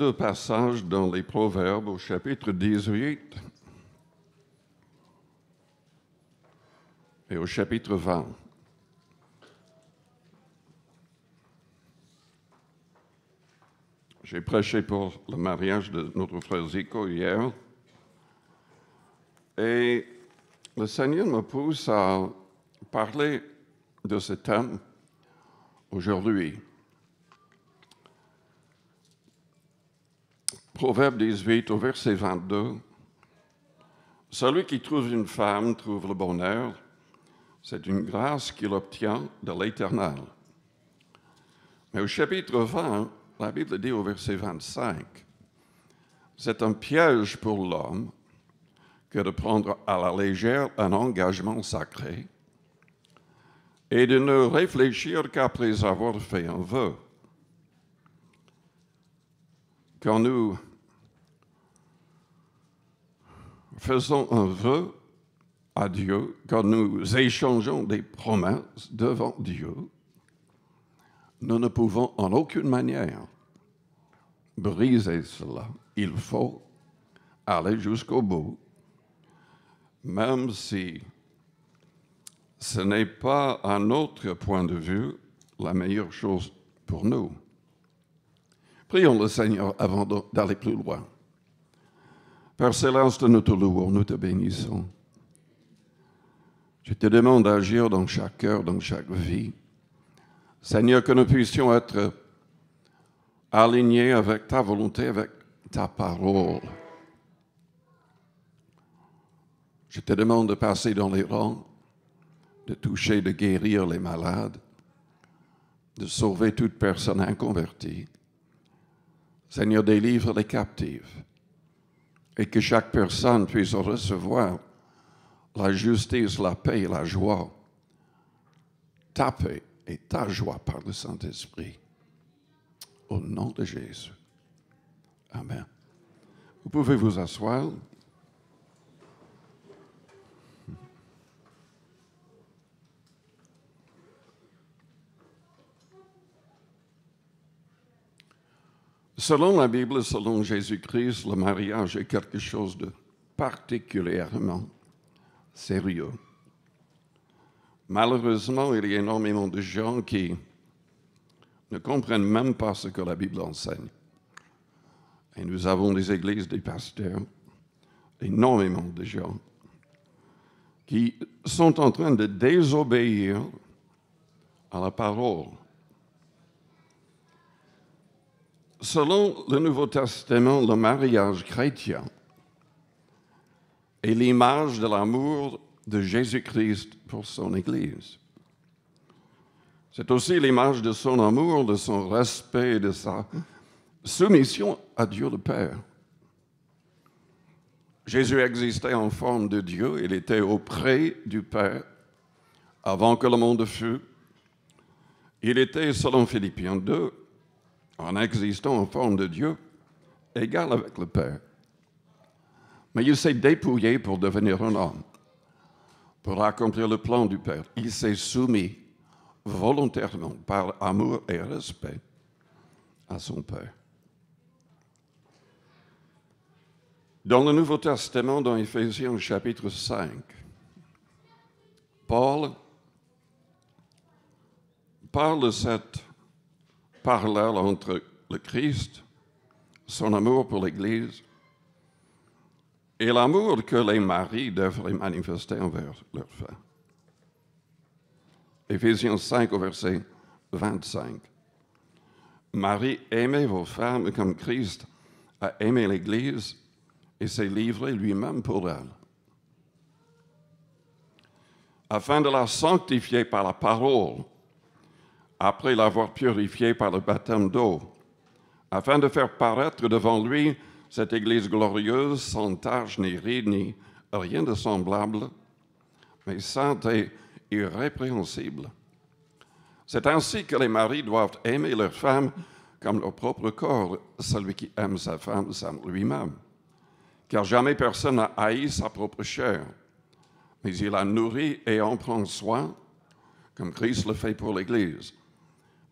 deux passages dans les Proverbes au chapitre 18 et au chapitre 20. J'ai prêché pour le mariage de notre frère Zico hier et le Seigneur me pousse à parler de ce thème aujourd'hui. Proverbe 18 au verset 22. Celui qui trouve une femme trouve le bonheur. C'est une grâce qu'il obtient de l'Éternel. Mais au chapitre 20, la Bible dit au verset 25, c'est un piège pour l'homme que de prendre à la légère un engagement sacré et de ne réfléchir qu'après avoir fait un vœu. Quand nous faisons un vœu à Dieu, quand nous échangeons des promesses devant Dieu, nous ne pouvons en aucune manière briser cela. Il faut aller jusqu'au bout, même si ce n'est pas, à notre point de vue, la meilleure chose pour nous. Prions le Seigneur avant d'aller plus loin. Père Céleste, nous te louons, nous te bénissons. Je te demande d'agir dans chaque cœur, dans chaque vie. Seigneur, que nous puissions être alignés avec ta volonté, avec ta parole. Je te demande de passer dans les rangs, de toucher, de guérir les malades, de sauver toute personne inconvertie. Seigneur, délivre les captifs et que chaque personne puisse recevoir la justice, la paix, et la joie. Ta paix et ta joie par le Saint-Esprit. Au nom de Jésus. Amen. Vous pouvez vous asseoir. Selon la Bible, selon Jésus-Christ, le mariage est quelque chose de particulièrement sérieux. Malheureusement, il y a énormément de gens qui ne comprennent même pas ce que la Bible enseigne. Et nous avons des églises, des pasteurs, énormément de gens qui sont en train de désobéir à la parole Selon le Nouveau Testament, le mariage chrétien est l'image de l'amour de Jésus-Christ pour son Église. C'est aussi l'image de son amour, de son respect et de sa soumission à Dieu le Père. Jésus existait en forme de Dieu, il était auprès du Père avant que le monde fût. Il était, selon Philippiens 2, en existant en forme de Dieu, égal avec le Père. Mais il s'est dépouillé pour devenir un homme, pour accomplir le plan du Père. Il s'est soumis volontairement, par amour et respect, à son Père. Dans le Nouveau Testament, dans Éphésiens chapitre 5, Paul parle de cette parallèle entre le Christ, son amour pour l'Église et l'amour que les maris devraient manifester envers leurs femmes. Éphésiens 5 au verset 25. Marie, aimez vos femmes comme Christ a aimé l'Église et s'est livré lui-même pour elle, afin de la sanctifier par la parole après l'avoir purifié par le baptême d'eau, afin de faire paraître devant lui cette Église glorieuse, sans tache ni ride ni rien de semblable, mais sainte et irrépréhensible. C'est ainsi que les maris doivent aimer leurs femmes comme leur propre corps. Celui qui aime sa femme s'aime lui-même. Car jamais personne n'a haï sa propre chair, mais il la nourrit et en prend soin, comme Christ le fait pour l'Église,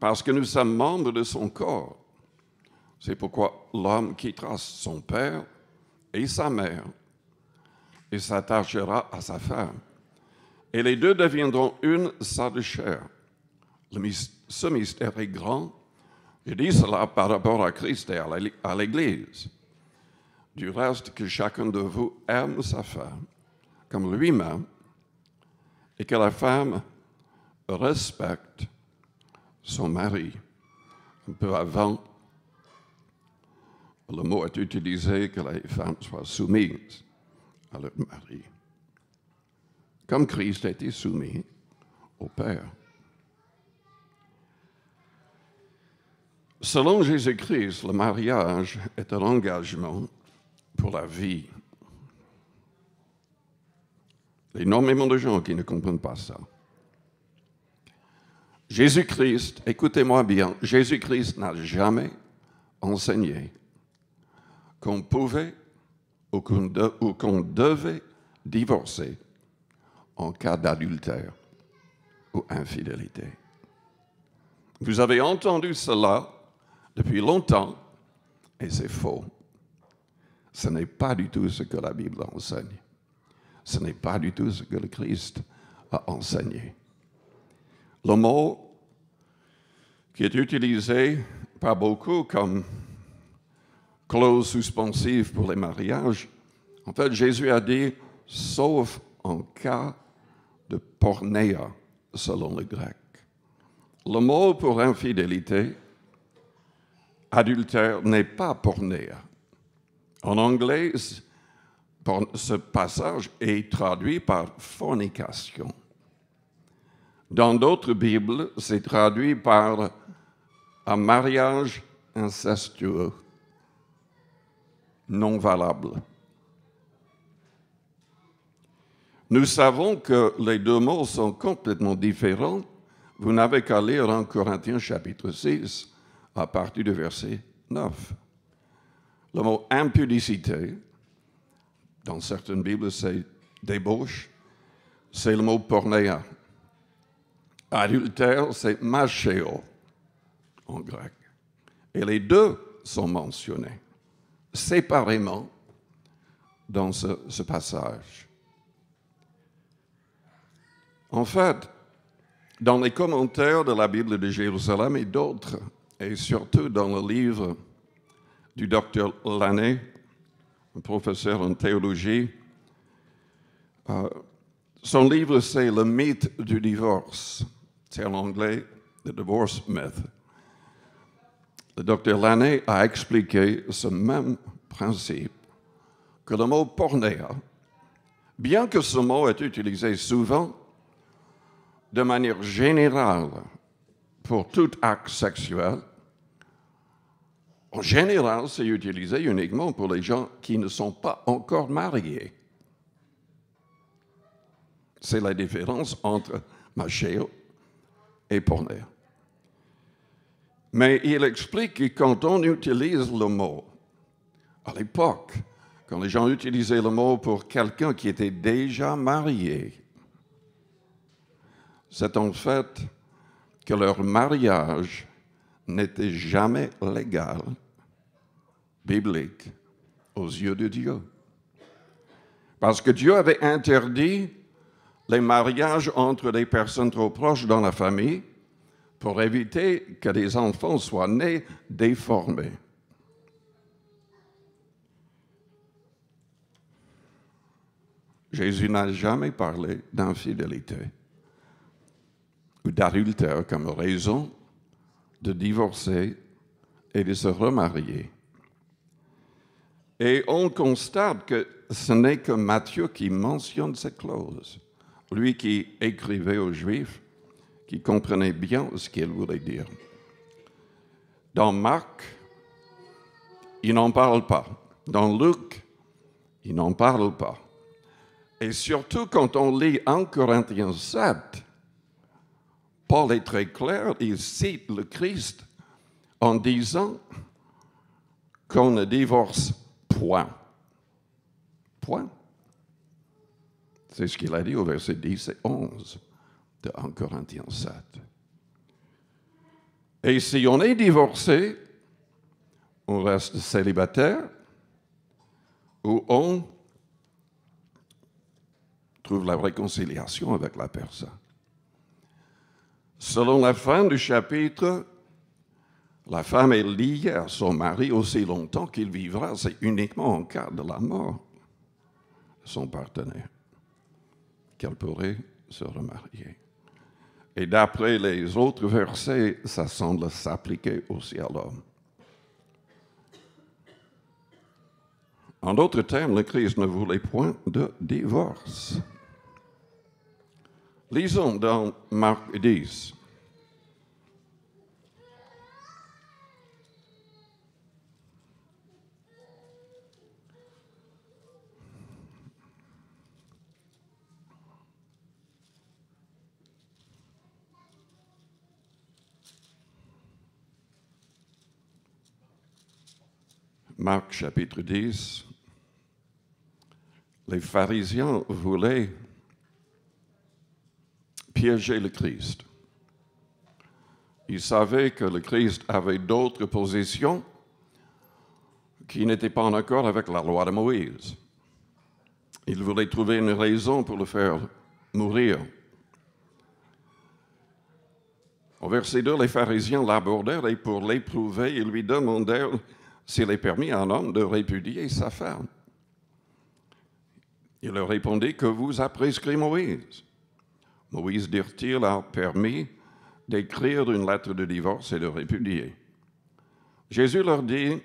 parce que nous sommes membres de son corps. C'est pourquoi l'homme quittera son père et sa mère et s'attachera à sa femme. Et les deux deviendront une seule chair. Ce mystère est grand. Je dis cela par rapport à Christ et à l'Église. Du reste, que chacun de vous aime sa femme comme lui-même et que la femme respecte son mari. Un peu avant, le mot est utilisé que les femmes soient soumises à leur mari. Comme Christ a été soumis au Père. Selon Jésus-Christ, le mariage est un engagement pour la vie. Il y a énormément de gens qui ne comprennent pas ça. Jésus-Christ, écoutez-moi bien, Jésus-Christ n'a jamais enseigné qu'on pouvait ou qu'on devait divorcer en cas d'adultère ou infidélité. Vous avez entendu cela depuis longtemps et c'est faux. Ce n'est pas du tout ce que la Bible enseigne. Ce n'est pas du tout ce que le Christ a enseigné. Le mot qui est utilisé par beaucoup comme clause suspensive pour les mariages, en fait, Jésus a dit, sauf en cas de pornéa, selon le grec. Le mot pour infidélité, adultère, n'est pas pornéa. En anglais, ce passage est traduit par fornication. Dans d'autres Bibles, c'est traduit par un mariage incestueux, non valable. Nous savons que les deux mots sont complètement différents. Vous n'avez qu'à lire en Corinthiens chapitre 6 à partir du verset 9. Le mot impudicité, dans certaines Bibles c'est débauche, c'est le mot pornéa, Adultère, c'est machéo en grec. Et les deux sont mentionnés séparément dans ce, passage. En fait, dans les commentaires de la Bible de Jérusalem et d'autres, et surtout dans le livre du docteur Lanné, professeur en théologie. Euh, son livre, c'est Le mythe du divorce en anglais The Divorce Myth. Le docteur Lanné a expliqué ce même principe que le mot pornéa, bien que ce mot est utilisé souvent de manière générale pour tout acte sexuel, en général, c'est utilisé uniquement pour les gens qui ne sont pas encore mariés. C'est la différence entre chère pour Mais il explique que quand on utilise le mot, à l'époque, quand les gens utilisaient le mot pour quelqu'un qui était déjà marié, c'est en fait que leur mariage n'était jamais légal, biblique, aux yeux de Dieu. Parce que Dieu avait interdit les mariages entre des personnes trop proches dans la famille pour éviter que des enfants soient nés déformés. Jésus n'a jamais parlé d'infidélité ou d'adultère comme raison de divorcer et de se remarier. Et on constate que ce n'est que Matthieu qui mentionne ces clauses lui qui écrivait aux Juifs, qui comprenait bien ce qu'il voulait dire. Dans Marc, il n'en parle pas. Dans Luc, il n'en parle pas. Et surtout quand on lit 1 Corinthiens 7, Paul est très clair, il cite le Christ en disant qu'on ne divorce point. Point. C'est ce qu'il a dit au verset 10 et 11 de 1 Corinthiens 7. Et si on est divorcé, on reste célibataire ou on trouve la réconciliation avec la personne. Selon la fin du chapitre, la femme est liée à son mari aussi longtemps qu'il vivra, c'est uniquement en cas de la mort de son partenaire qu'elle pourrait se remarier. Et d'après les autres versets, ça semble s'appliquer aussi à l'homme. En d'autres termes, le Christ ne voulait point de divorce. Lisons dans Marc 10, Marc chapitre 10, les pharisiens voulaient piéger le Christ. Ils savaient que le Christ avait d'autres positions qui n'étaient pas en accord avec la loi de Moïse. Ils voulaient trouver une raison pour le faire mourir. Au verset 2, les pharisiens l'abordèrent et pour l'éprouver, ils lui demandèrent s'il est permis à un homme de répudier sa femme. Il leur répondit que vous a prescrit Moïse. Moïse, dirent-ils, a permis d'écrire une lettre de divorce et de répudier. Jésus leur dit,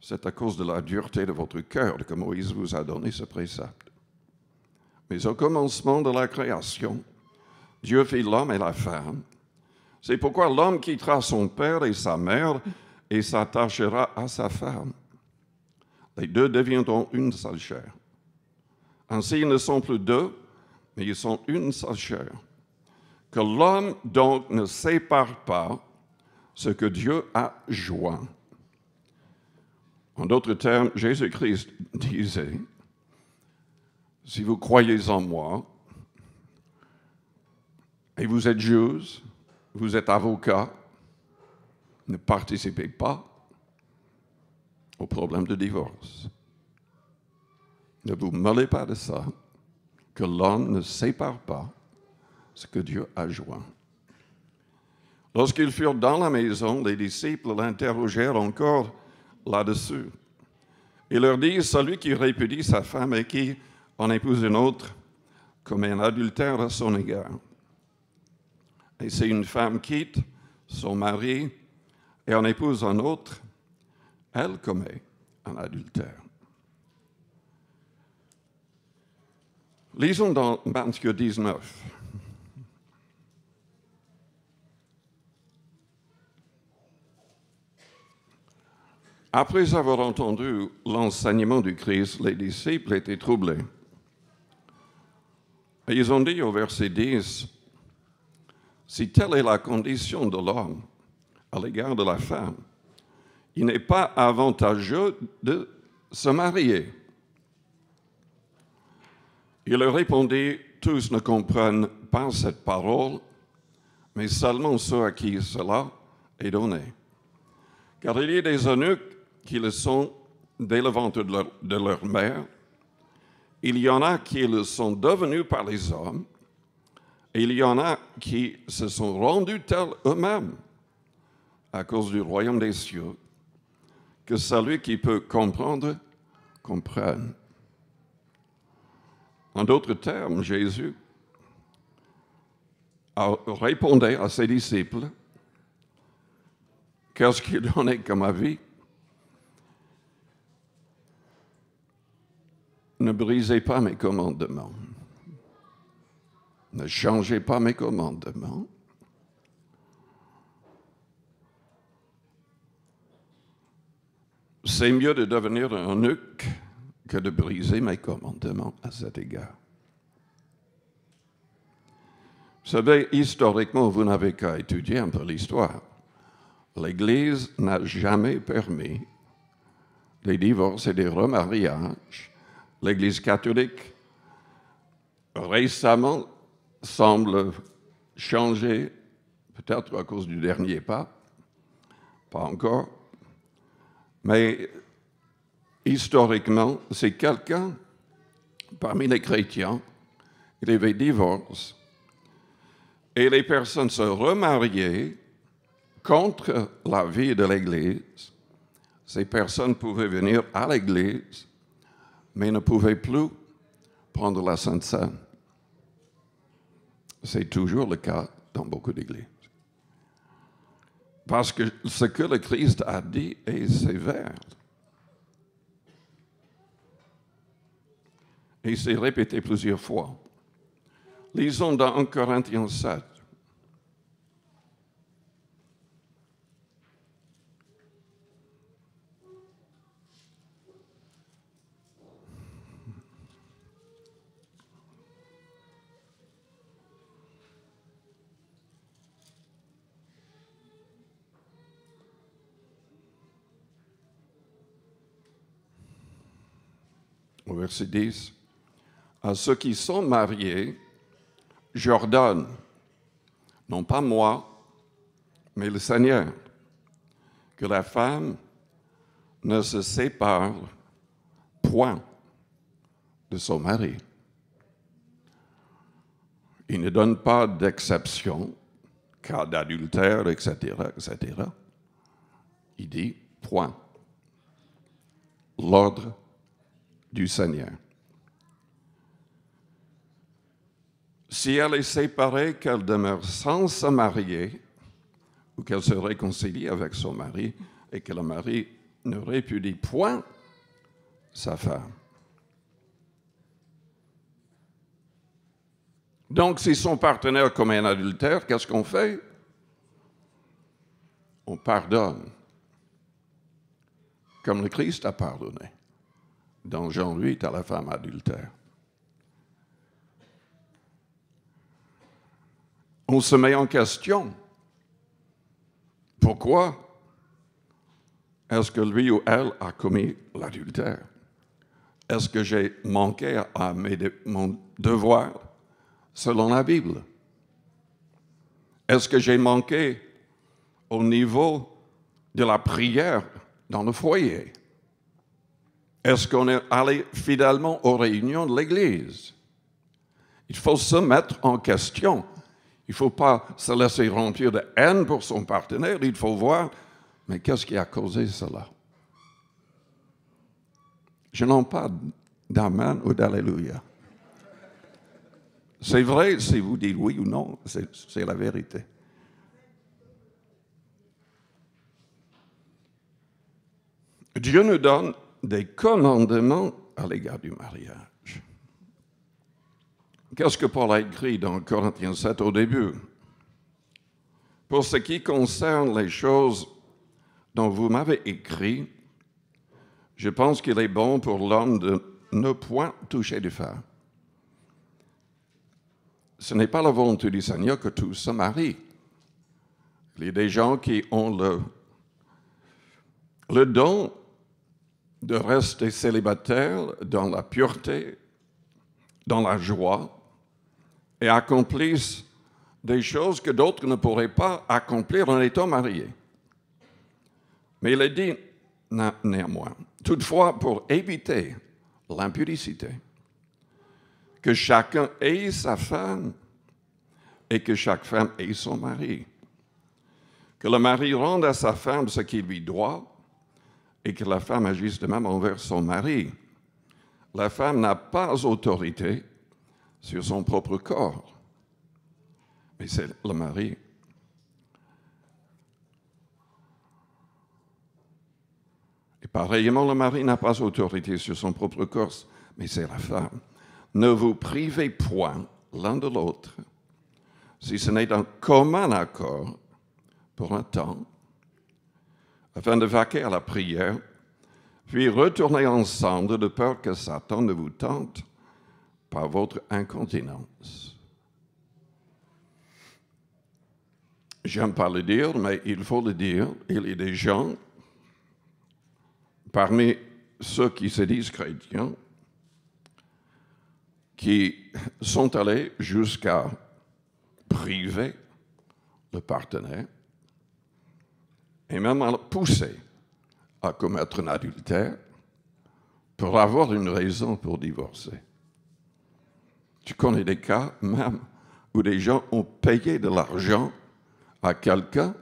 c'est à cause de la dureté de votre cœur que Moïse vous a donné ce précepte. Mais au commencement de la création, Dieu fit l'homme et la femme. C'est pourquoi l'homme quittera son père et sa mère et s'attachera à sa femme. Les deux deviendront une seule chair. Ainsi, ils ne sont plus deux, mais ils sont une seule chair. Que l'homme donc ne sépare pas ce que Dieu a joint. En d'autres termes, Jésus-Christ disait, si vous croyez en moi, et vous êtes juge, vous êtes avocat, ne participez pas au problème de divorce. Ne vous mêlez pas de ça, que l'homme ne sépare pas ce que Dieu a joint. Lorsqu'ils furent dans la maison, les disciples l'interrogèrent encore là-dessus. Ils leur disent, celui qui répudie sa femme et qui en épouse une autre, commet un adultère à son égard. Et si une femme quitte son mari et en épouse un autre, elle commet un adultère. Lisons dans Matthieu 19. Après avoir entendu l'enseignement du Christ, les disciples étaient troublés. Et ils ont dit au verset 10, Si telle est la condition de l'homme, à l'égard de la femme. Il n'est pas avantageux de se marier. Il leur répondit, tous ne comprennent pas cette parole, mais seulement ceux à qui cela est donné. Car il y a des eunuques qui le sont dès le ventre de leur, de leur mère. Il y en a qui le sont devenus par les hommes. Et il y en a qui se sont rendus tels eux-mêmes à cause du royaume des cieux, que celui qui peut comprendre, comprenne. En d'autres termes, Jésus répondait à ses disciples, qu'est-ce qu'il est comme avis Ne brisez pas mes commandements. Ne changez pas mes commandements. C'est mieux de devenir un nuque que de briser mes commandements à cet égard. Vous savez, historiquement, vous n'avez qu'à étudier un peu l'histoire. L'Église n'a jamais permis des divorces et des remariages. L'Église catholique, récemment, semble changer, peut-être à cause du dernier pas, pas encore, mais historiquement, c'est quelqu'un parmi les chrétiens, il avait divorce, et les personnes se remariaient contre la vie de l'Église. Ces personnes pouvaient venir à l'Église, mais ne pouvaient plus prendre la Sainte Seine. C'est toujours le cas dans beaucoup d'églises. Parce que ce que le Christ a dit est sévère. Et c'est répété plusieurs fois. Lisons dans 1 Corinthiens 7. au verset 10, à ceux qui sont mariés, j'ordonne, non pas moi, mais le Seigneur, que la femme ne se sépare point de son mari. Il ne donne pas d'exception, cas d'adultère, etc., etc. Il dit point. L'ordre du Seigneur. Si elle est séparée, qu'elle demeure sans se marier, ou qu'elle se réconcilie avec son mari, et que le mari ne répudie point sa femme. Donc, si son partenaire commet un adultère, qu'est-ce qu'on fait On pardonne, comme le Christ a pardonné dans Jean 8 à la femme adultère. On se met en question. Pourquoi est-ce que lui ou elle a commis l'adultère? Est-ce que j'ai manqué à mes mon devoir selon la Bible? Est-ce que j'ai manqué au niveau de la prière dans le foyer? Est-ce qu'on est allé fidèlement aux réunions de l'Église Il faut se mettre en question. Il ne faut pas se laisser remplir de haine pour son partenaire. Il faut voir, mais qu'est-ce qui a causé cela Je n'en parle d'amen ou d'alléluia. C'est vrai si vous dites oui ou non, c'est la vérité. Dieu nous donne des commandements à l'égard du mariage. Qu'est-ce que Paul a écrit dans Corinthiens 7 au début Pour ce qui concerne les choses dont vous m'avez écrit, je pense qu'il est bon pour l'homme de ne point toucher du femmes. Ce n'est pas la volonté du Seigneur que tous se marient. Il y a des gens qui ont le, le don de rester célibataire dans la pureté, dans la joie, et accomplissent des choses que d'autres ne pourraient pas accomplir en étant mariés. Mais il est dit néanmoins, toutefois, pour éviter l'impudicité, que chacun ait sa femme et que chaque femme ait son mari. Que le mari rende à sa femme ce qu'il lui doit et que la femme agisse de même envers son mari. La femme n'a pas autorité sur son propre corps, mais c'est le mari. Et pareillement, le mari n'a pas autorité sur son propre corps, mais c'est la femme. Ne vous privez point l'un de l'autre, si ce n'est d'un commun accord pour un temps afin de vaquer à la prière, puis retournez ensemble de peur que Satan ne vous tente par votre incontinence. J'aime pas le dire, mais il faut le dire, il y a des gens parmi ceux qui se disent chrétiens qui sont allés jusqu'à priver le partenaire et même à le pousser à commettre un adultère pour avoir une raison pour divorcer. Tu connais des cas même où des gens ont payé de l'argent à quelqu'un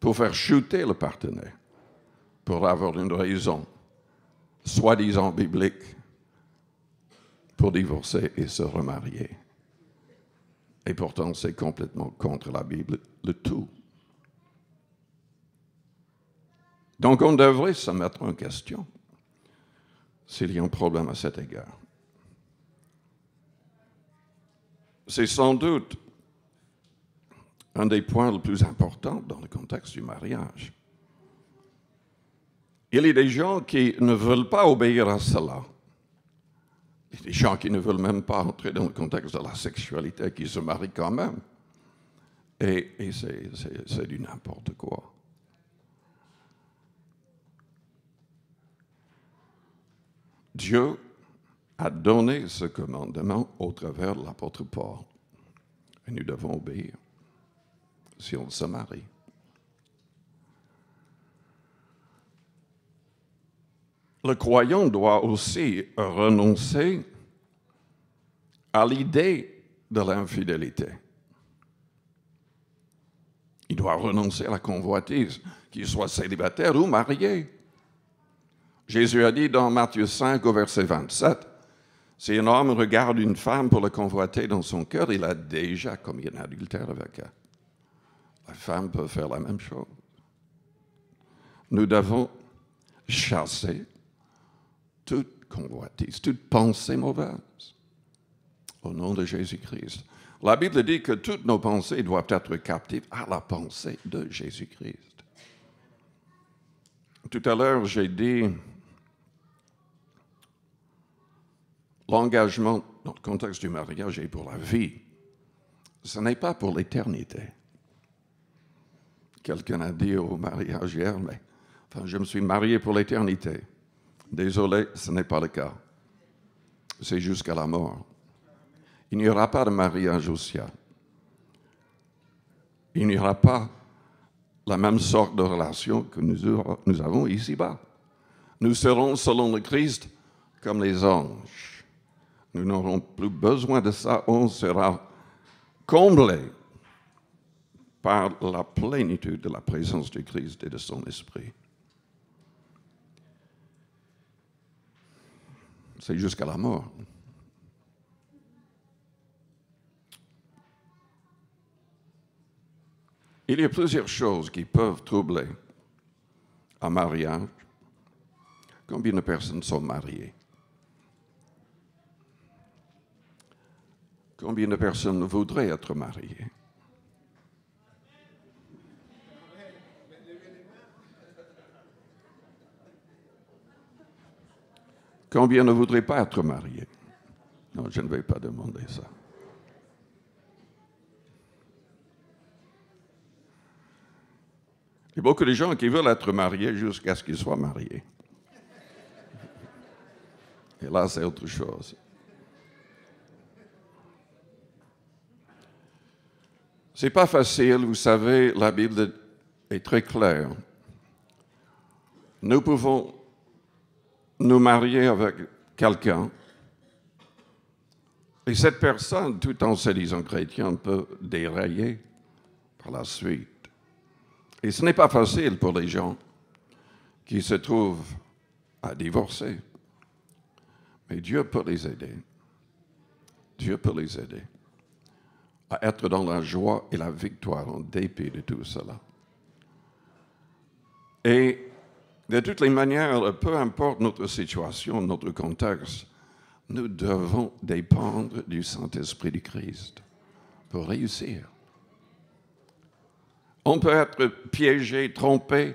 pour faire chuter le partenaire, pour avoir une raison, soi-disant biblique, pour divorcer et se remarier. Et pourtant, c'est complètement contre la Bible, le tout. Donc on devrait se mettre en question s'il y a un problème à cet égard. C'est sans doute un des points les plus importants dans le contexte du mariage. Il y a des gens qui ne veulent pas obéir à cela. Il y a des gens qui ne veulent même pas entrer dans le contexte de la sexualité, qui se marient quand même. Et, et c'est du n'importe quoi. Dieu a donné ce commandement au travers de l'apôtre Paul. Et nous devons obéir si on se marie. Le croyant doit aussi renoncer à l'idée de l'infidélité. Il doit renoncer à la convoitise, qu'il soit célibataire ou marié. Jésus a dit dans Matthieu 5 au verset 27, si un homme regarde une femme pour la convoiter dans son cœur, il a déjà commis un adultère avec elle. La femme peut faire la même chose. Nous devons chasser toute convoitise, toute pensée mauvaise, au nom de Jésus-Christ. La Bible dit que toutes nos pensées doivent être captives à la pensée de Jésus-Christ. Tout à l'heure, j'ai dit l'engagement dans le contexte du mariage est pour la vie. Ce n'est pas pour l'éternité. Quelqu'un a dit au mariage hier, mais je me suis marié pour l'éternité. Désolé, ce n'est pas le cas. C'est jusqu'à la mort. Il n'y aura pas de mariage aussi. Il n'y aura pas la même sorte de relation que nous, avons ici-bas. Nous serons, selon le Christ, comme les anges. Nous n'aurons plus besoin de ça. On sera comblé par la plénitude de la présence du Christ et de son esprit. C'est jusqu'à la mort. Il y a plusieurs choses qui peuvent troubler un mariage. Combien de personnes sont mariées Combien de personnes voudraient être mariées Combien ne voudraient pas être mariées Non, je ne vais pas demander ça. Il y a beaucoup de gens qui veulent être mariés jusqu'à ce qu'ils soient mariés. Et là, c'est autre chose. n'est pas facile, vous savez, la Bible est très claire. Nous pouvons nous marier avec quelqu'un, et cette personne, tout en se disant chrétien, peut dérailler par la suite. Et ce n'est pas facile pour les gens qui se trouvent à divorcer. Mais Dieu peut les aider. Dieu peut les aider à être dans la joie et la victoire en dépit de tout cela. Et de toutes les manières, peu importe notre situation, notre contexte, nous devons dépendre du Saint-Esprit du Christ pour réussir. On peut être piégé, trompé,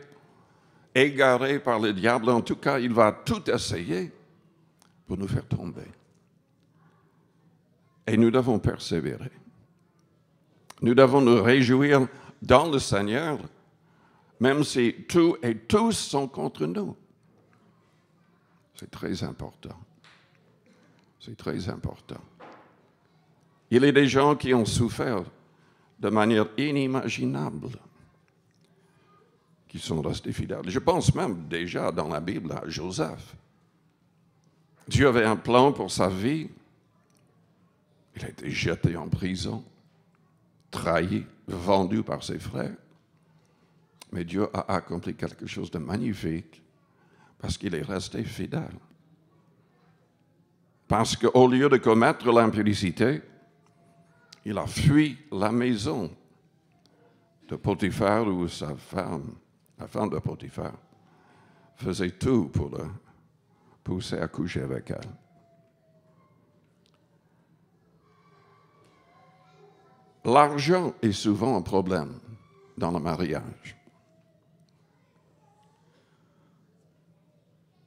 égaré par le diable. En tout cas, il va tout essayer pour nous faire tomber. Et nous devons persévérer. Nous devons nous réjouir dans le Seigneur, même si tout et tous sont contre nous. C'est très important. C'est très important. Il y a des gens qui ont souffert de manière inimaginable, qui sont restés fidèles. Je pense même déjà dans la Bible à Joseph. Dieu avait un plan pour sa vie. Il a été jeté en prison trahi, vendu par ses frères. Mais Dieu a accompli quelque chose de magnifique parce qu'il est resté fidèle. Parce qu'au lieu de commettre l'impudicité, il a fui la maison de Potiphar où sa femme, la femme de Potiphar, faisait tout pour le pousser à coucher avec elle. L'argent est souvent un problème dans le mariage.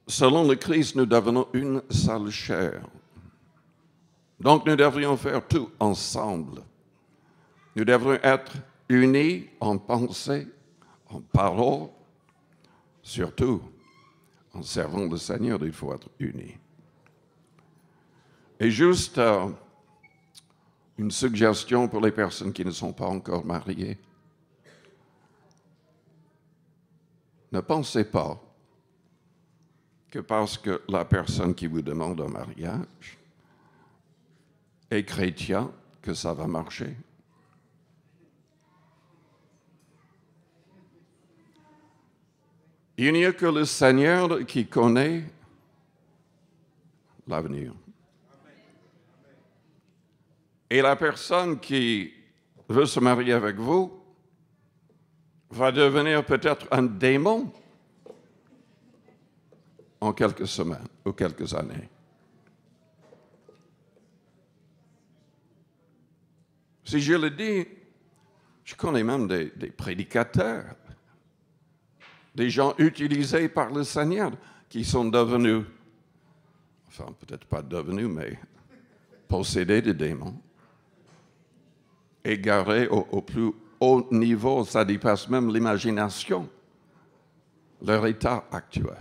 Selon le Christ, nous devenons une seule chair. Donc nous devrions faire tout ensemble. Nous devrions être unis en pensée, en parole, surtout en servant le Seigneur, il faut être unis. Et juste euh, une suggestion pour les personnes qui ne sont pas encore mariées. Ne pensez pas que parce que la personne qui vous demande un mariage est chrétien, que ça va marcher. Il n'y a que le Seigneur qui connaît l'avenir. Et la personne qui veut se marier avec vous va devenir peut-être un démon en quelques semaines ou quelques années. Si je le dis, je connais même des, prédicateurs, des gens utilisés par le Seigneur qui sont devenus, enfin peut-être pas devenus, mais possédés de démons égaré au, plus haut niveau, ça dépasse même l'imagination, leur état actuel.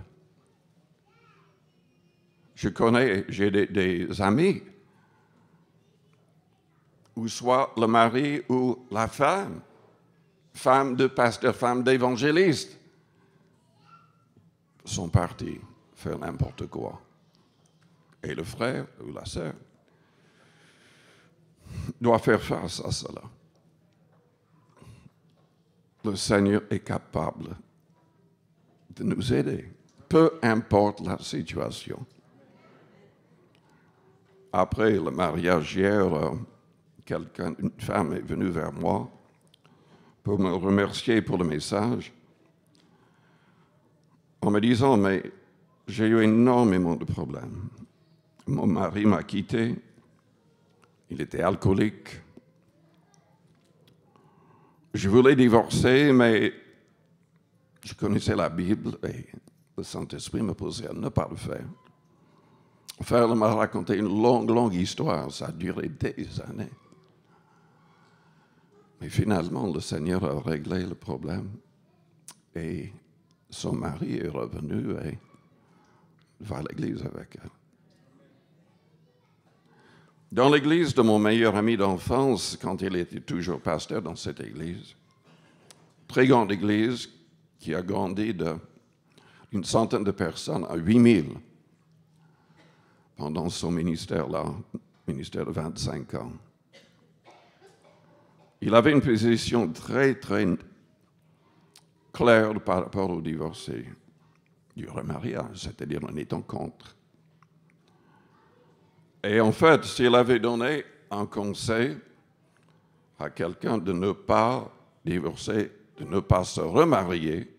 Je connais, j'ai des, amis ou soit le mari ou la femme, femme de pasteur, femme d'évangéliste, sont partis faire n'importe quoi. Et le frère ou la sœur doit faire face à cela. Le Seigneur est capable de nous aider, peu importe la situation. Après le mariage hier, euh, une femme est venue vers moi pour me remercier pour le message, en me disant, mais j'ai eu énormément de problèmes. Mon mari m'a quitté, il était alcoolique. Je voulais divorcer, mais je connaissais la Bible et le Saint-Esprit me posait à ne pas le faire. Faire m'a raconté une longue, longue histoire. Ça a duré des années. Mais finalement, le Seigneur a réglé le problème et son mari est revenu et va à l'église avec elle. Dans l'église de mon meilleur ami d'enfance, quand il était toujours pasteur dans cette église, très grande église qui a grandi d'une centaine de personnes à 8000 pendant son ministère-là, ministère de 25 ans. Il avait une position très, très claire par rapport au divorcé, du remariage, c'est-à-dire en étant contre. Et en fait, s'il avait donné un conseil à quelqu'un de ne pas divorcer, de ne pas se remarier,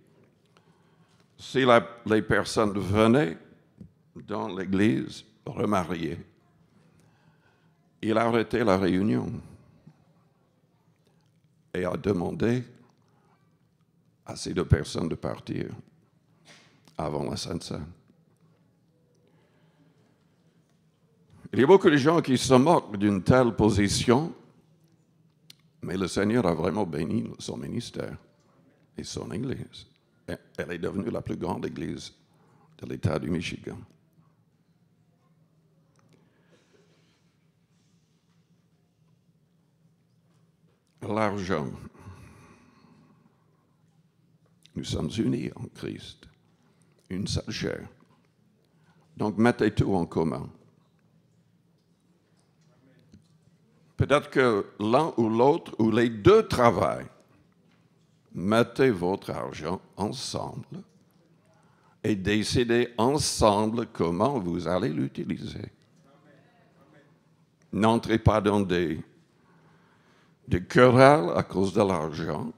si les personnes venaient dans l'Église remariées, il a arrêté la réunion et a demandé à ces deux personnes de partir avant la Sainte-Sainte. Il y a beaucoup de gens qui se moquent d'une telle position, mais le Seigneur a vraiment béni son ministère et son Église. Elle est devenue la plus grande Église de l'État du Michigan. L'argent. Nous sommes unis en Christ, une seule chair. Donc mettez tout en commun. Peut-être que l'un ou l'autre ou les deux travaillent. Mettez votre argent ensemble et décidez ensemble comment vous allez l'utiliser. N'entrez pas dans des, querelles à cause de l'argent.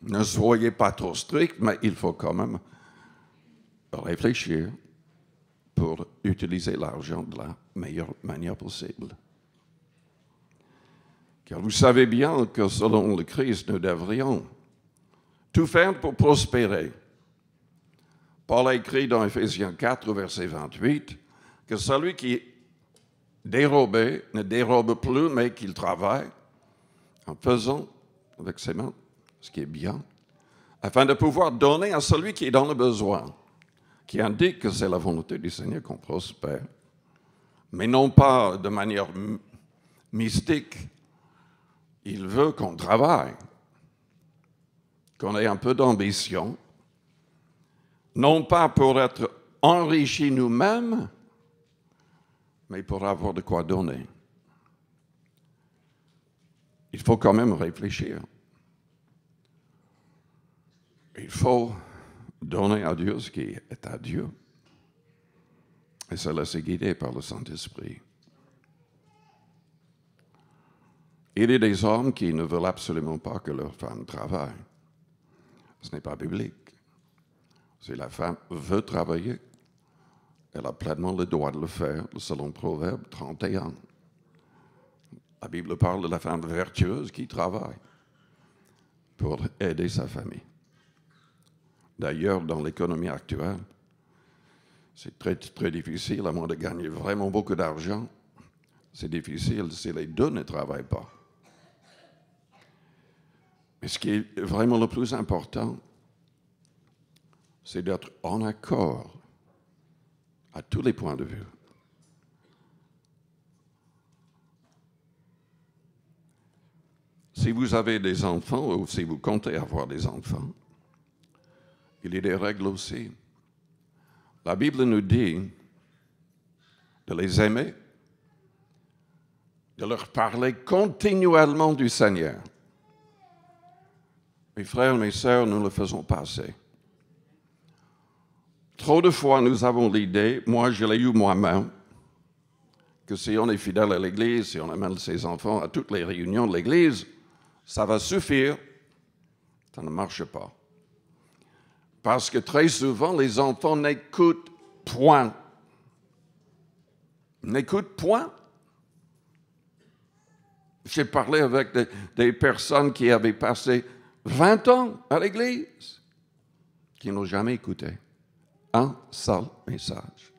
Ne soyez pas trop strict, mais il faut quand même réfléchir pour utiliser l'argent de la meilleure manière possible vous savez bien que selon le Christ, nous devrions tout faire pour prospérer. Paul a écrit dans Ephésiens 4, verset 28, que celui qui dérobé ne dérobe plus, mais qu'il travaille en faisant avec ses mains ce qui est bien, afin de pouvoir donner à celui qui est dans le besoin, qui indique que c'est la volonté du Seigneur qu'on prospère, mais non pas de manière mystique, il veut qu'on travaille, qu'on ait un peu d'ambition, non pas pour être enrichis nous-mêmes, mais pour avoir de quoi donner. Il faut quand même réfléchir. Il faut donner à Dieu ce qui est à Dieu et se laisser guider par le Saint-Esprit. Il y a des hommes qui ne veulent absolument pas que leur femme travaille. Ce n'est pas biblique. Si la femme veut travailler, elle a pleinement le droit de le faire, selon Proverbe 31. La Bible parle de la femme vertueuse qui travaille pour aider sa famille. D'ailleurs, dans l'économie actuelle, c'est très, très difficile, à moins de gagner vraiment beaucoup d'argent, c'est difficile si les deux ne travaillent pas. Mais ce qui est vraiment le plus important, c'est d'être en accord à tous les points de vue. Si vous avez des enfants ou si vous comptez avoir des enfants, il y a des règles aussi. La Bible nous dit de les aimer, de leur parler continuellement du Seigneur. Mes frères, mes sœurs, nous ne le faisons assez. Trop de fois, nous avons l'idée, moi je l'ai eu moi-même, que si on est fidèle à l'Église, si on amène ses enfants à toutes les réunions de l'Église, ça va suffire. Ça ne marche pas. Parce que très souvent, les enfants n'écoutent point. N'écoutent point. J'ai parlé avec des personnes qui avaient passé 20 ans à l'église, qui n'ont jamais écouté un seul message.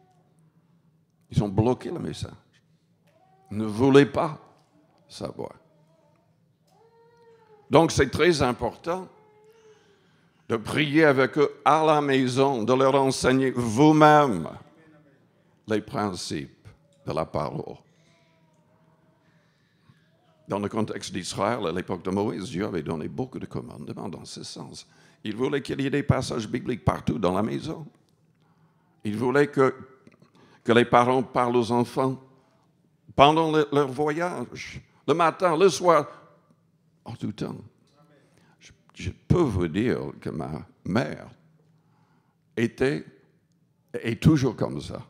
Ils ont bloqué le message. Ils ne voulaient pas savoir. Donc c'est très important de prier avec eux à la maison, de leur enseigner vous-même les principes de la parole. Dans le contexte d'Israël, à l'époque de Moïse, Dieu avait donné beaucoup de commandements dans ce sens. Il voulait qu'il y ait des passages bibliques partout dans la maison. Il voulait que, que les parents parlent aux enfants pendant leur voyage, le matin, le soir, en tout temps. Je, peux vous dire que ma mère était est toujours comme ça.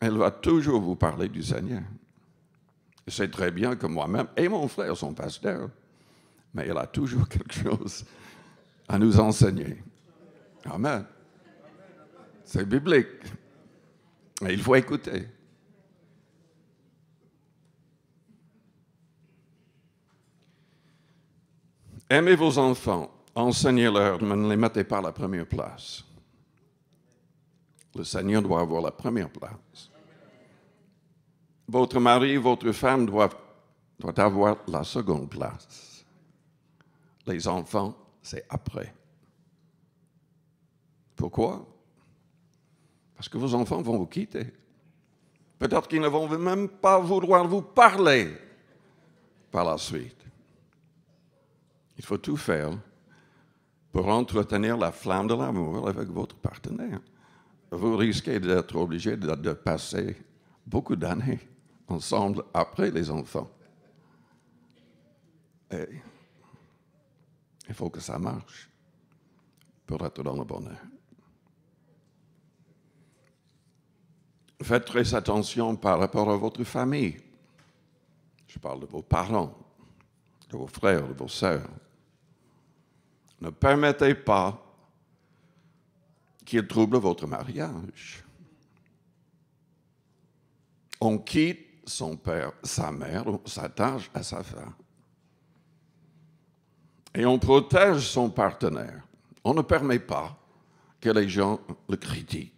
Elle va toujours vous parler du Seigneur sais très bien que moi-même et mon frère sont pasteurs, mais il a toujours quelque chose à nous enseigner. Amen. C'est biblique. il faut écouter. Aimez vos enfants, enseignez-leur, mais ne les mettez pas à la première place. Le Seigneur doit avoir la première place votre mari votre femme doivent avoir la seconde place. Les enfants, c'est après. Pourquoi Parce que vos enfants vont vous quitter. Peut-être qu'ils ne vont même pas vouloir vous parler par la suite. Il faut tout faire pour entretenir la flamme de l'amour avec votre partenaire. Vous risquez d'être obligé de passer beaucoup d'années ensemble après les enfants. Et il faut que ça marche pour être dans le bonheur. Faites très attention par rapport à votre famille. Je parle de vos parents, de vos frères, de vos sœurs. Ne permettez pas qu'ils troublent votre mariage. On quitte son père, sa mère, sa s'attache à sa femme. Et on protège son partenaire. On ne permet pas que les gens le critiquent.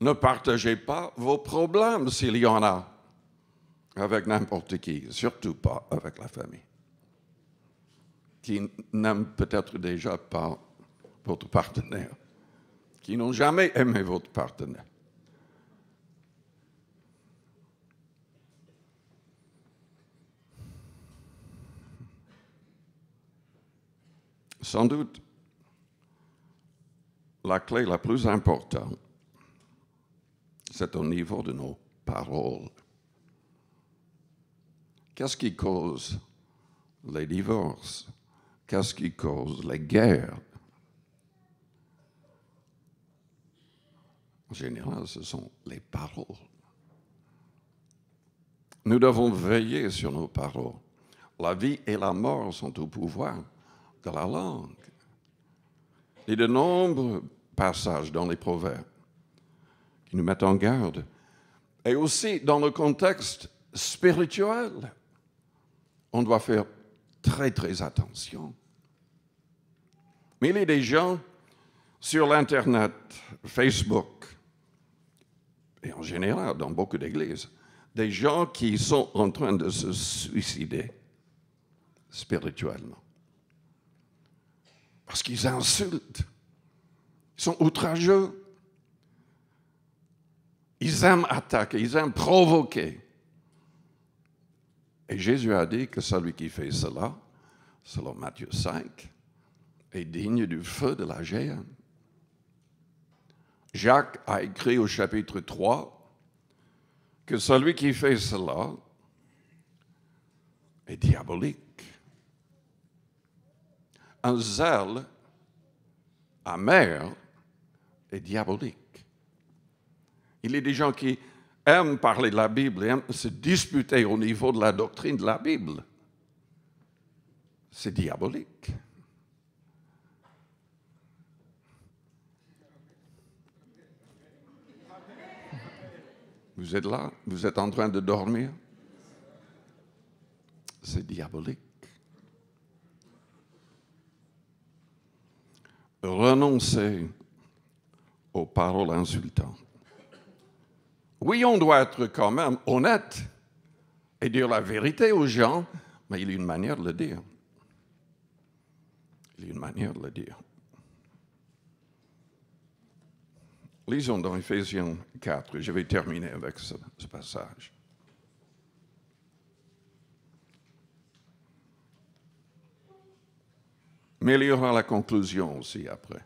Ne partagez pas vos problèmes s'il y en a avec n'importe qui, surtout pas avec la famille, qui n'aime peut-être déjà pas votre partenaire, qui n'ont jamais aimé votre partenaire. Sans doute, la clé la plus importante, c'est au niveau de nos paroles. Qu'est-ce qui cause les divorces? Qu'est-ce qui cause les guerres? En général, ce sont les paroles. Nous devons veiller sur nos paroles. La vie et la mort sont au pouvoir de la langue. Il y a de nombreux passages dans les proverbes qui nous mettent en garde. Et aussi dans le contexte spirituel, on doit faire très très attention. Mais il y a des gens sur l'Internet, Facebook, et en général dans beaucoup d'églises, des gens qui sont en train de se suicider spirituellement parce qu'ils insultent. Ils sont outrageux. Ils aiment attaquer, ils aiment provoquer. Et Jésus a dit que celui qui fait cela, selon Matthieu 5, est digne du feu de la géhenne. Jacques a écrit au chapitre 3 que celui qui fait cela est diabolique un zèle amer et diabolique. Il y a des gens qui aiment parler de la Bible et aiment se disputer au niveau de la doctrine de la Bible. C'est diabolique. Vous êtes là, vous êtes en train de dormir. C'est diabolique. renoncer aux paroles insultantes. Oui, on doit être quand même honnête et dire la vérité aux gens, mais il y a une manière de le dire. Il y a une manière de le dire. Lisons dans Ephésiens 4, je vais terminer avec ce, ce passage. Mais il y aura la conclusion aussi après.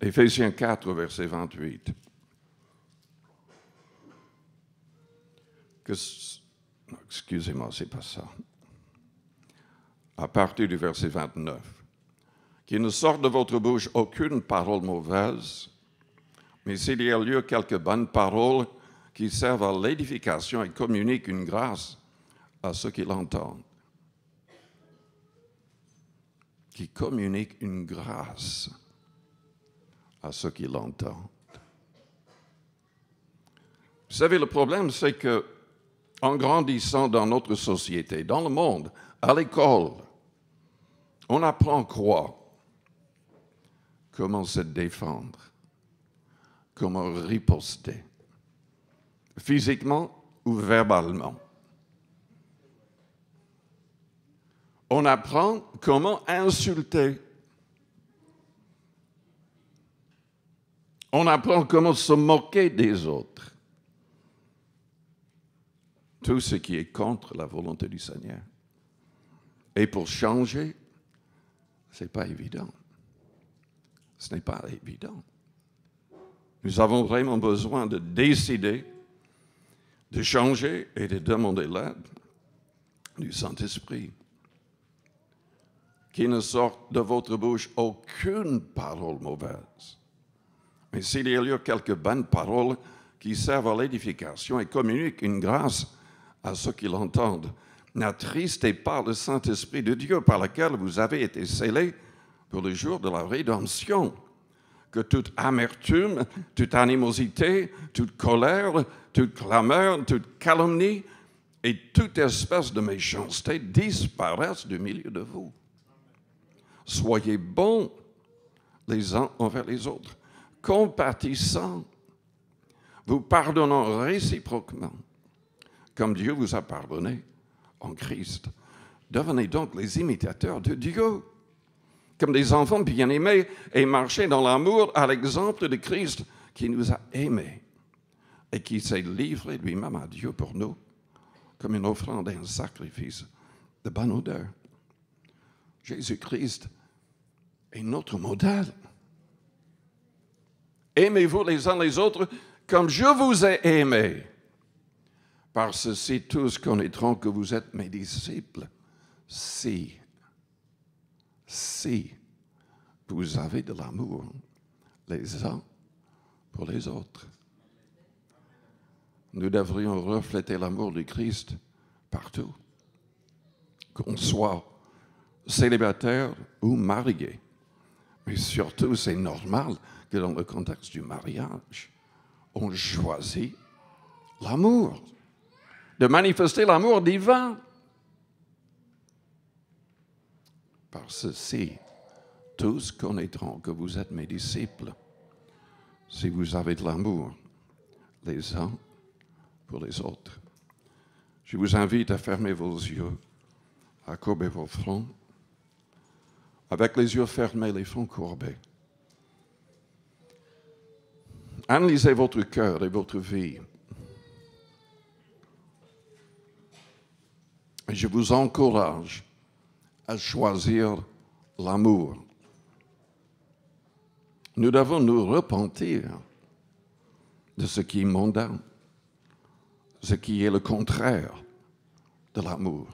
Éphésiens 4, verset 28. Excusez-moi, c'est pas ça. À partir du verset 29. Qu'il ne sorte de votre bouche aucune parole mauvaise, mais s'il y a lieu quelques bonnes paroles qui servent à l'édification et communiquent une grâce à ceux qui l'entendent, qui communique une grâce à ceux qui l'entendent. Vous savez, le problème, c'est que en grandissant dans notre société, dans le monde, à l'école, on apprend quoi Comment se défendre Comment riposter Physiquement ou verbalement on apprend comment insulter. On apprend comment se moquer des autres. Tout ce qui est contre la volonté du Seigneur. Et pour changer, ce n'est pas évident. Ce n'est pas évident. Nous avons vraiment besoin de décider, de changer et de demander l'aide du Saint-Esprit qu'il ne sorte de votre bouche aucune parole mauvaise. Mais s'il y a quelques bonnes paroles qui servent à l'édification et communiquent une grâce à ceux qui l'entendent, n'attristez pas le Saint-Esprit de Dieu par lequel vous avez été scellés pour le jour de la rédemption. Que toute amertume, toute animosité, toute colère, toute clameur, toute calomnie et toute espèce de méchanceté disparaissent du milieu de vous. Soyez bons les uns envers les autres, compatissants. Vous pardonnant réciproquement, comme Dieu vous a pardonné en Christ. Devenez donc les imitateurs de Dieu, comme des enfants bien-aimés, et marchez dans l'amour à l'exemple de Christ qui nous a aimés et qui s'est livré lui-même à Dieu pour nous, comme une offrande et un sacrifice de bonne odeur. Jésus-Christ est notre modèle. Aimez-vous les uns les autres comme je vous ai aimés. Par ceci, tous connaîtront que vous êtes mes disciples si, si vous avez de l'amour les uns pour les autres. Nous devrions refléter l'amour du Christ partout, qu'on soit célibataire ou marié. Mais surtout, c'est normal que dans le contexte du mariage, on choisit l'amour, de manifester l'amour divin. Par ceci, tous connaîtront que vous êtes mes disciples si vous avez de l'amour les uns pour les autres. Je vous invite à fermer vos yeux, à courber vos fronts avec les yeux fermés, les fronts courbés. Analysez votre cœur et votre vie. Je vous encourage à choisir l'amour. Nous devons nous repentir de ce qui est mondain, ce qui est le contraire de l'amour.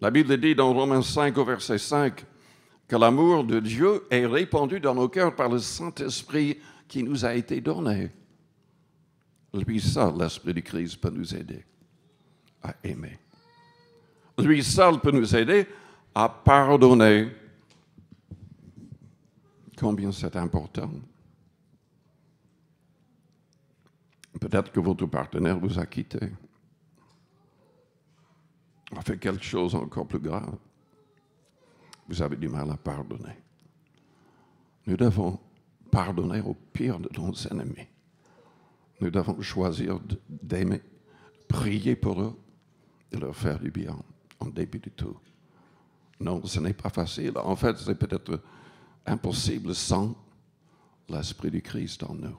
La Bible dit dans Romains 5 au verset 5 que l'amour de Dieu est répandu dans nos cœurs par le Saint-Esprit qui nous a été donné. Lui seul, l'esprit du Christ, peut nous aider à aimer. Lui seul peut nous aider à pardonner. Combien c'est important. Peut-être que votre partenaire vous a quitté a fait quelque chose encore plus grave, vous avez du mal à pardonner. Nous devons pardonner au pire de nos ennemis. Nous devons choisir d'aimer, prier pour eux, et leur faire du bien, en dépit de tout. Non, ce n'est pas facile. En fait, c'est peut-être impossible sans l'Esprit du Christ en nous.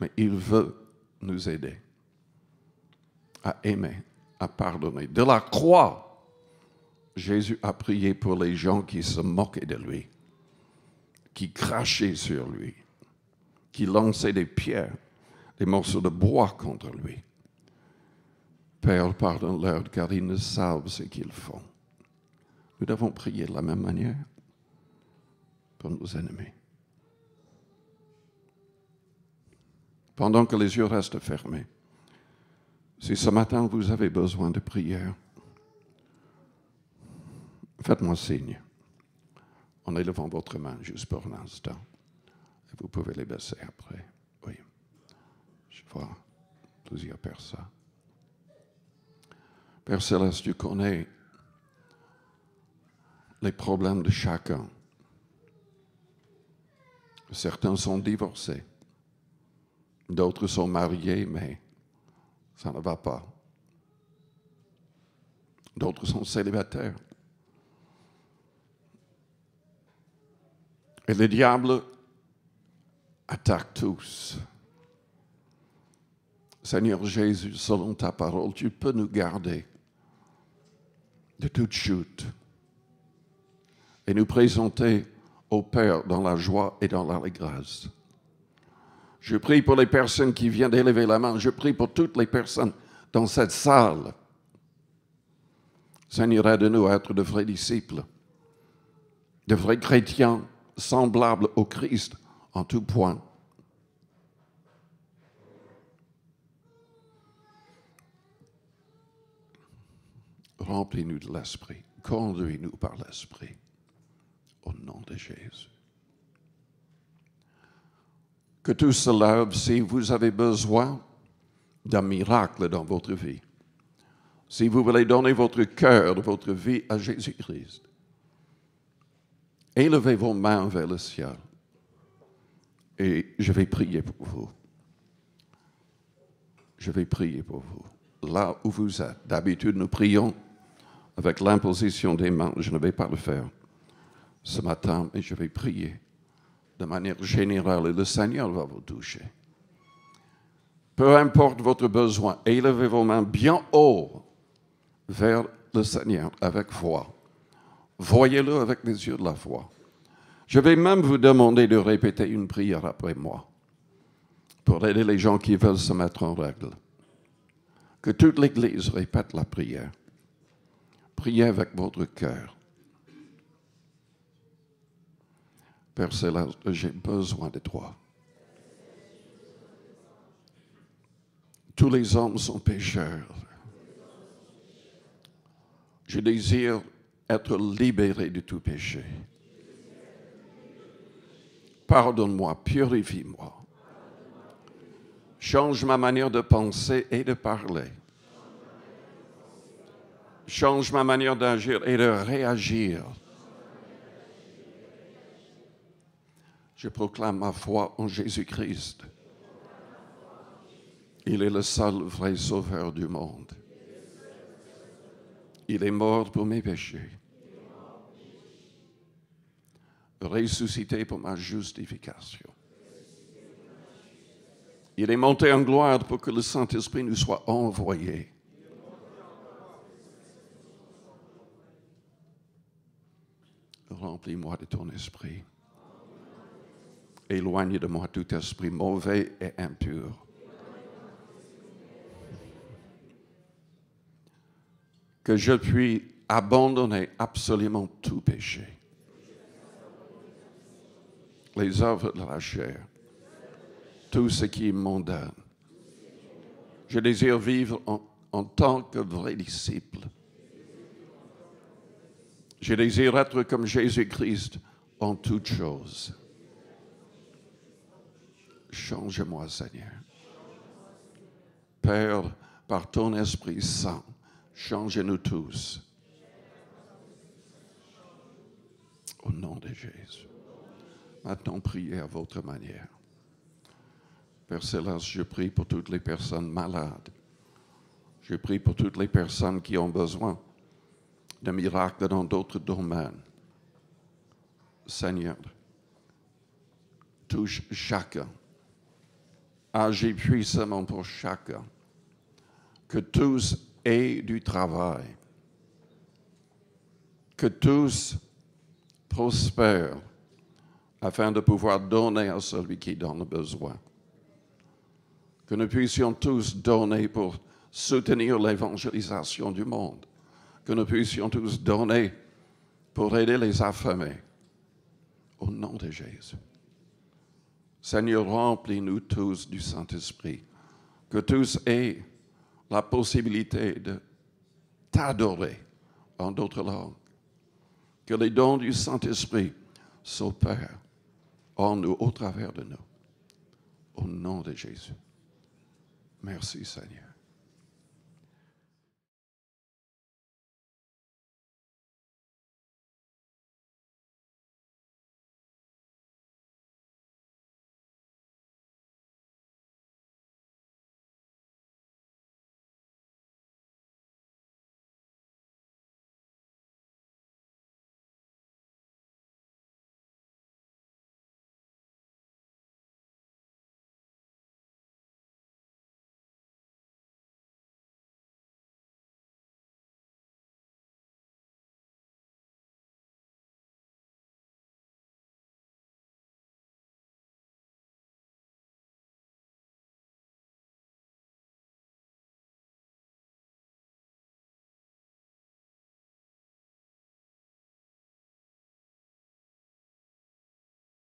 Mais il veut nous aider à aimer, à pardonner. De la croix, Jésus a prié pour les gens qui se moquaient de lui, qui crachaient sur lui, qui lançaient des pierres, des morceaux de bois contre lui. Père, pardonne-leur, car ils ne savent ce qu'ils font. Nous devons prier de la même manière pour nos ennemis. Pendant que les yeux restent fermés, si ce matin vous avez besoin de prière, faites-moi signe en élevant votre main juste pour un l'instant. Vous pouvez les baisser après. Oui. Je vois plusieurs personnes. Père Céleste, tu connais les problèmes de chacun. Certains sont divorcés, d'autres sont mariés, mais ça ne va pas. D'autres sont célibataires. Et le diable attaque tous. Seigneur Jésus, selon ta parole, tu peux nous garder de toute chute et nous présenter au Père dans la joie et dans la je prie pour les personnes qui viennent d'élever la main. Je prie pour toutes les personnes dans cette salle. Seigneur, aide-nous à être de vrais disciples, de vrais chrétiens semblables au Christ en tout point. Remplis-nous de l'Esprit, conduis-nous par l'Esprit, au nom de Jésus que tout cela, si vous avez besoin d'un miracle dans votre vie, si vous voulez donner votre cœur, votre vie à Jésus-Christ, élevez vos mains vers le ciel et je vais prier pour vous. Je vais prier pour vous. Là où vous êtes, d'habitude nous prions avec l'imposition des mains, je ne vais pas le faire ce matin, mais je vais prier de manière générale et le Seigneur va vous toucher. Peu importe votre besoin, élevez vos mains bien haut vers le Seigneur avec foi. Voyez-le avec les yeux de la foi. Je vais même vous demander de répéter une prière après moi pour aider les gens qui veulent se mettre en règle. Que toute l'Église répète la prière. Priez avec votre cœur. Père Céleste, j'ai besoin de toi. Tous les hommes sont pécheurs. Je désire être libéré de tout péché. Pardonne-moi, purifie-moi. Change ma manière de penser et de parler. Change ma manière d'agir et de réagir Je proclame ma foi en Jésus-Christ. Il est le seul vrai sauveur du monde. Il est mort pour mes péchés. Ressuscité pour ma justification. Il est monté en gloire pour que le Saint-Esprit nous soit envoyé. Remplis-moi de ton esprit éloigne de moi tout esprit mauvais et impur. Que je puis abandonner absolument tout péché. Les œuvres de la chair, tout ce qui est Je désire vivre en, en tant que vrai disciple. Je désire être comme Jésus-Christ en toutes choses. Change-moi, Seigneur. Père, par ton Esprit Saint, change-nous tous. Au nom de Jésus. Maintenant, priez à votre manière. Père Céleste, je prie pour toutes les personnes malades. Je prie pour toutes les personnes qui ont besoin de miracles dans d'autres domaines. Seigneur, touche chacun agis ah, puissamment pour chacun, que tous aient du travail, que tous prospèrent afin de pouvoir donner à celui qui donne besoin. Que nous puissions tous donner pour soutenir l'évangélisation du monde. Que nous puissions tous donner pour aider les affamés. Au nom de Jésus. Seigneur, remplis-nous tous du Saint-Esprit, que tous aient la possibilité de t'adorer en d'autres langues, que les dons du Saint-Esprit s'opèrent en nous, au travers de nous. Au nom de Jésus. Merci Seigneur.